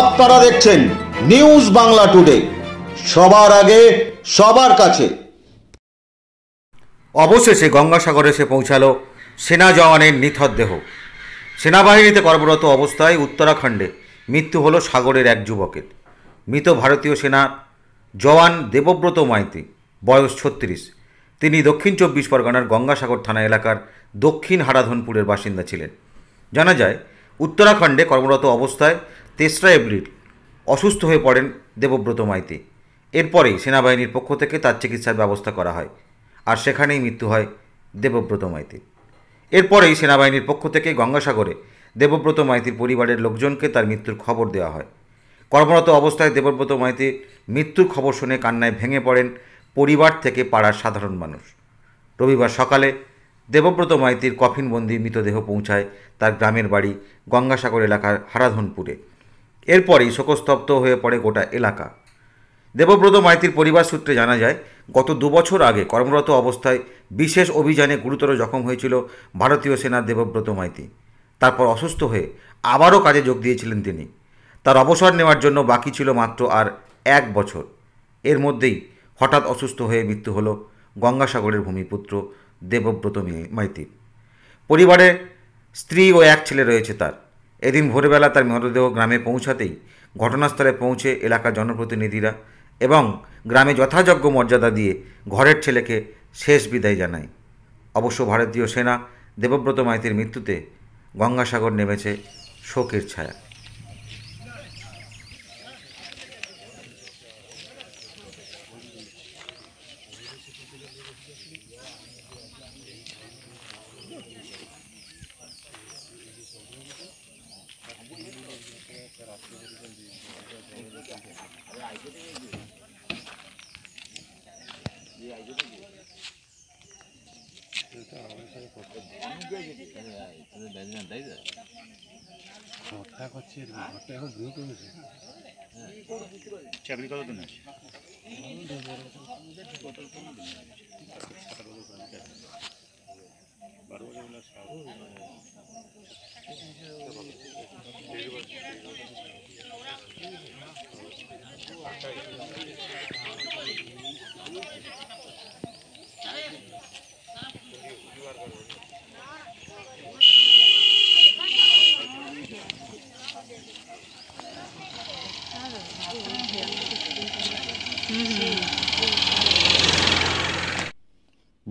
আপনারা দেখছেন news Bangla today সবার আগে সবার কাছে অবশেষে গঙ্গাসাগরে এসে পৌঁছালো সেনা জওয়ানের নিথর দেহ সেনাবাহিনীতে কর্মরত অবস্থায় উত্তরাখণ্ডে মৃত্যু হলো সাগরের এক যুবকের মৃত ভারতীয় সেনা জওয়ান দেবব্রত মাইতি বয়স ছত্রিশ তিনি দক্ষিণ চব্বিশ পরগনার গঙ্গাসাগর থানা এলাকার দক্ষিণ হারাধনপুরের বাসিন্দা ছিলেন জানা যায় উত্তরাখণ্ডে কর্মরত অবস্থায় তেসরা এপ্রিল অসুস্থ হয়ে পড়েন দেবব্রত মাইতি এরপরেই সেনাবাহিনীর পক্ষ থেকে তার চিকিৎসার ব্যবস্থা করা হয় আর সেখানেই মৃত্যু হয় দেবব্রত মাইতির এরপরেই সেনাবাহিনীর পক্ষ থেকে গঙ্গাসাগরে দেবব্রত মাইতির পরিবারের লোকজনকে তার মৃত্যুর খবর দেওয়া হয় কর্মরত অবস্থায় দেবব্রত মাইতি মৃত্যুর খবর শুনে কান্নায় ভেঙে পড়েন পরিবার থেকে পাড়ার সাধারণ মানুষ রবিবার সকালে দেবব্রত মাইতির কফিনবন্দি মৃতদেহ পৌঁছায় তার গ্রামের বাড়ি গঙ্গাসাগর এলাকার হারাধনপুরে এরপরেই শোকস্তব্ধ হয়ে পড়ে গোটা এলাকা দেবব্রত মাইতির পরিবার সূত্রে জানা যায় গত দুবছর আগে কর্মরত অবস্থায় বিশেষ অভিযানে গুরুতর জখম হয়েছিল ভারতীয় সেনার দেবব্রত মাইতি তারপর অসুস্থ হয়ে আবারও কাজে যোগ দিয়েছিলেন তিনি তার অবসর নেওয়ার জন্য বাকি ছিল মাত্র আর এক বছর এর মধ্যেই হঠাৎ অসুস্থ হয়ে মৃত্যু হল গঙ্গাসাগরের ভূমিপুত্র দেবব্রত মাইতির পরিবারে স্ত্রী ও এক ছেলে রয়েছে তার এদিন ভোরবেলা তার মৃতদেহ গ্রামে পৌঁছাতেই ঘটনাস্থলে পৌঁছে এলাকার জনপ্রতিনিধিরা এবং গ্রামে যথাযোগ্য মর্যাদা দিয়ে ঘরের ছেলেকে শেষ বিদায় জানায় অবশ্য ভারতীয় সেনা দেবব্রত মাইতির মৃত্যুতে গঙ্গাসাগর নেমেছে শোকের ছায়া চাকরি কতদিন আছে বারো বছর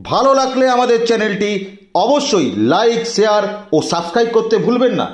ভালো লাগলে আমাদের চ্যানেলটি অবশ্যই লাইক শেয়ার ও সাবস্ক্রাইব করতে ভুলবেন না